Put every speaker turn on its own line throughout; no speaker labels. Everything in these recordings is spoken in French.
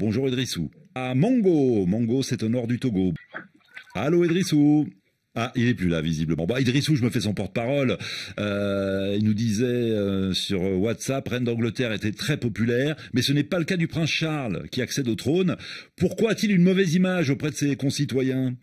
Bonjour Edrissou. Ah Mongo. Mongo, c'est au nord du Togo. Allô Edrissou. Ah, il est plus là visiblement. Bah, Idrissou, je me fais son porte-parole. Euh, il nous disait euh, sur WhatsApp, reine d'Angleterre était très populaire, mais ce n'est pas le cas du prince Charles qui accède
au trône. Pourquoi a-t-il une mauvaise image auprès de ses concitoyens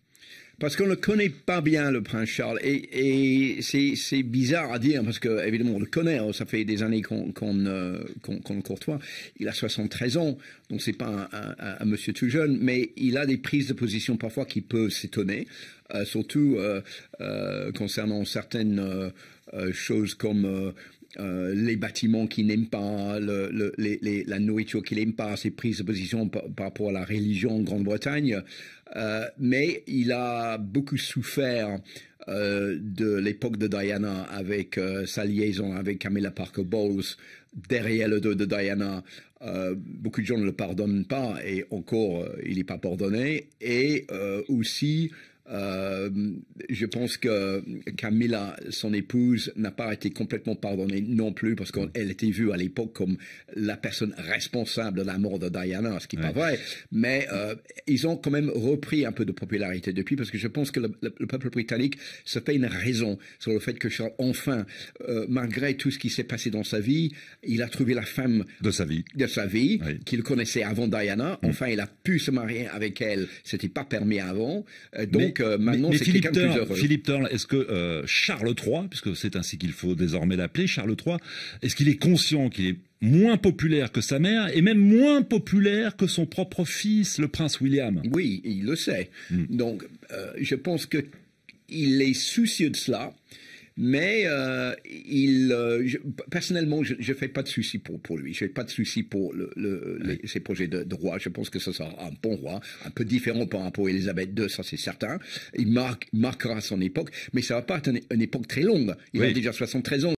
parce qu'on ne connaît pas bien le prince Charles. Et, c'est bizarre à dire, parce que évidemment on le connaît, hein. ça fait des années qu'on qu'on euh, le courtoie. Il a 73 ans, donc c'est pas un, monsieur tout jeune, mais il a des prises de position parfois qui peuvent s'étonner, euh, surtout euh, concernant certaines choses comme euh, les bâtiments qu'il n'aime pas, la nourriture qu'il n'aime pas, ses prises de position par, rapport à la religion en Grande-Bretagne. Euh, mais il a beaucoup souffert euh, de l'époque de Diana avec sa liaison avec Camilla Parker Bowles derrière le dos de Diana. beaucoup de gens ne le pardonnent pas et encore il n'est pas pardonné. Et aussi euh, je pense que Camilla, son épouse, n'a pas été complètement pardonnée non plus parce qu'elle était vue à l'époque comme la personne responsable de la mort de Diana, ce qui n'est pas vrai. Mais euh, ils ont quand même repris un peu de popularité depuis parce que je pense que le, peuple britannique se fait une raison sur le fait que Charles, enfin, euh, malgré tout ce qui s'est passé dans sa vie, il a trouvé la femme de sa vie, de sa qu'il connaissait avant Diana. Mm. Enfin, il a pu se marier avec elle. C'était pas permis avant. donc maintenant, Philippe
est-ce que euh, Charles III, puisque c'est ainsi qu'il faut désormais l'appeler, Charles III, est-ce qu'il est conscient qu'il est moins populaire que sa mère et même moins populaire que son
propre fils, le prince William Oui, il le sait. Hmm. Donc, euh, je pense qu'il est soucieux de cela. Mais euh, il, euh, personnellement, je ne fais pas de souci pour, pour lui. Je fais pas de souci pour ses projets de, roi. Je pense que ce sera un bon roi, un peu différent par rapport à Elisabeth II, ça c'est certain. Il marquera son époque, mais ça ne va pas être une, époque très longue. Il a déjà 73 ans.